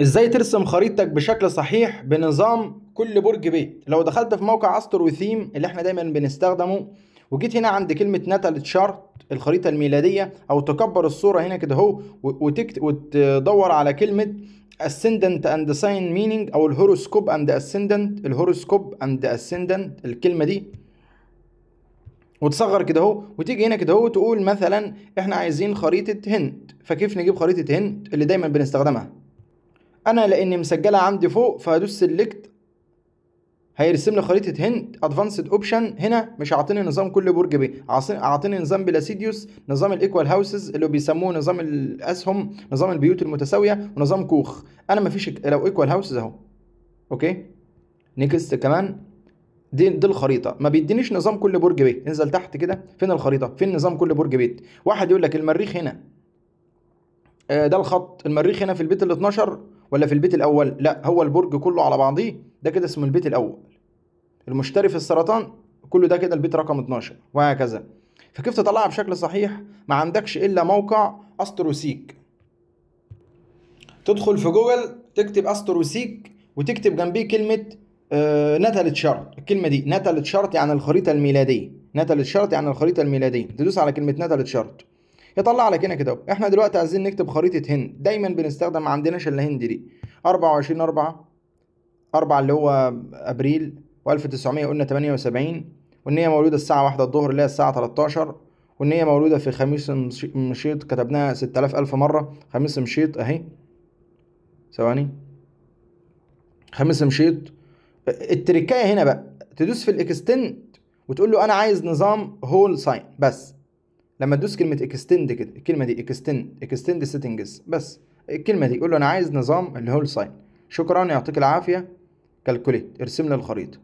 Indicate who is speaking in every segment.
Speaker 1: ازاي ترسم خريطتك بشكل صحيح بنظام كل برج بيت لو دخلت في موقع استر وثيم اللي احنا دايما بنستخدمه وجيت هنا عند كلمة ناتال تشارت الخريطة الميلادية أو تكبر الصورة هنا كده أهو وتدور على كلمة ascendant and sign meaning أو الهوروسكوب and ascendant الهوروسكوب and ascendant الكلمة دي وتصغر كده أهو وتيجي هنا كده أهو تقول مثلا إحنا عايزين خريطة هند فكيف نجيب خريطة هند اللي دايما بنستخدمها انا لاني مسجلها عندي فوق فهدوس سيلكت هيرسم لي خريطه هند ادفانسد اوبشن هنا مش عاطيني نظام كل برج بيه عاطيني نظام بلاسيديوس نظام الايكوال هاوسز اللي بيسموه نظام الاسهم نظام البيوت المتساويه ونظام كوخ انا مفيش لو ايكوال هاوسز اهو اوكي نيكست كمان دي دي الخريطه ما بيدينيش نظام كل برج بيت انزل تحت كده فين الخريطه فين نظام كل برج بيت واحد يقول لك المريخ هنا آه، ده الخط المريخ هنا في البيت ال 12 ولا في البيت الأول لا هو البرج كله على بعضيه ده كده اسمه البيت الأول المشتري في السرطان كله ده كده البيت رقم 12 وهكذا فكيف تطلعها بشكل صحيح ما عندكش إلا موقع أستروسيك تدخل في جوجل تكتب أستروسيك وتكتب جنبيه كلمة آه نتلت الكلمة دي نتلت تشارت يعني الخريطة الميلادية نتلت تشارت يعني الخريطة الميلادية تدوس على كلمة نتلت تشارت يطلع لك هنا كده احنا دلوقتي عايزين نكتب خريطه هند دايما بنستخدم عندناش الا هند دي 24 4 4 اللي هو ابريل و1900 قلنا 78 وان هي مولوده الساعه 1 الظهر اللي هي الساعه 13 وان هي مولوده في خميس مشيط كتبناها 6000 الف مره خميس مشيط اهي ثواني خميس مشيط التركايه هنا بقى تدوس في الاكستنت وتقول له انا عايز نظام هول ساين بس لما تدوس كلمه اكستند كده الكلمه دي اكستند اكستند سيتنجز بس الكلمه دي قول له انا عايز نظام الهول ساين شكرا يعطيك العافيه كالكوليت ارسم لي الخريطه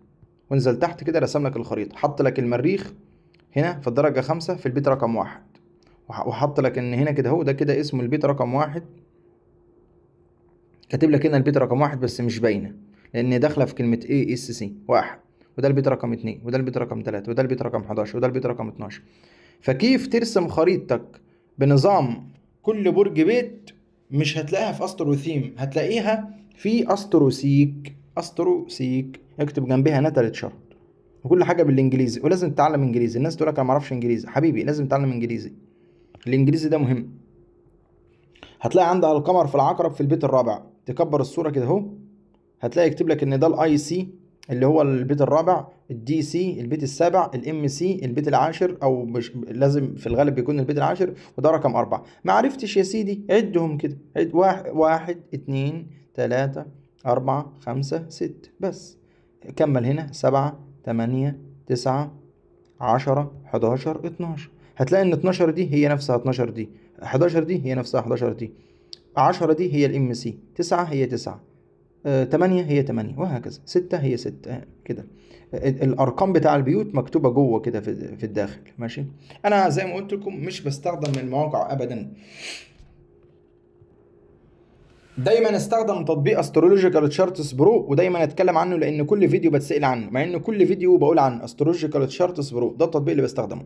Speaker 1: وانزل تحت كده رسم لك الخريطه حط لك المريخ هنا في الدرجه خمسة في البيت رقم واحد وحط لك ان هنا كده اهو ده كده اسمه البيت رقم واحد كاتب لك هنا البيت رقم واحد بس مش باينه لان داخله في كلمه اي اس سي واحد وده البيت رقم اتنين وده البيت رقم تلاتة وده البيت رقم حداشر وده البيت رقم اتناشر فكيف ترسم خريطتك بنظام كل برج بيت مش هتلاقيها في أستروثيم هتلاقيها في أستروسيك أستروسيك اكتب جنبها نتالت شرط وكل حاجة بالإنجليزي ولازم تتعلم إنجليزي الناس تقول لك أنا معرفش إنجليزي حبيبي لازم تتعلم إنجليزي الإنجليزي ده مهم هتلاقي عندها القمر في العقرب في البيت الرابع تكبر الصورة كده أهو هتلاقي يكتب لك إن ده الأي سي اللي هو البيت الرابع الدي سي البيت السابع الام سي البيت العاشر او مش لازم في الغالب بيكون البيت العاشر وده رقم أربعة ما عرفتش يا سيدي عدهم كده عد واحد, واحد اتنين تلاتة أربعة خمسة ستة بس كمل هنا سبعة تمانية تسعة عشرة حداشر اتناشر هتلاقي ان اتناشر دي هي نفسها اتناشر دي حداشر دي هي نفسها حداشر دي عشره دي هي الام سي تسعه هي تسعه 8 آه، هي 8 وهكذا 6 هي 6 آه، كده آه، الارقام بتاع البيوت مكتوبه جوه كده في الداخل ماشي انا زي ما قلت لكم مش بستخدم المواقع ابدا دايما استخدم تطبيق استرولوجيكال تشارتس برو ودايما اتكلم عنه لان كل فيديو بتسال عنه مع ان كل فيديو بقول عن استرولوجيكال تشارتس برو ده التطبيق اللي بستخدمه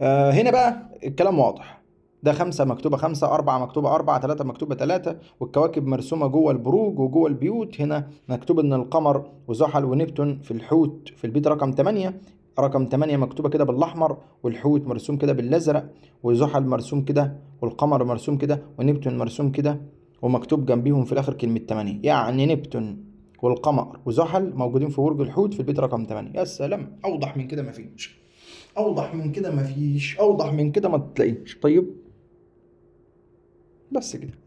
Speaker 1: هنا بقى الكلام واضح ده خمسة مكتوبة خمسة أربعة مكتوبة أربعة ثلاثة مكتوبة ثلاثة والكواكب مرسومة جوه البروج وجوه البيوت هنا مكتوب إن القمر وزحل ونبتون في الحوت في البيت رقم ثمانية رقم ثمانية مكتوبة كده بالأحمر والحوت مرسوم كده بالأزرق وزحل مرسوم كده والقمر مرسوم كده ونبتون مرسوم كده ومكتوب جنبيهم في الآخر كلمة ثمانية يعني نبتون والقمر وزحل موجودين في برج الحوت في البيت رقم ثمانية يا سلام اوضح من كده ما فيش اوضح من كده ما فيش اوضح من كده ما تلاقيش طيب بس كده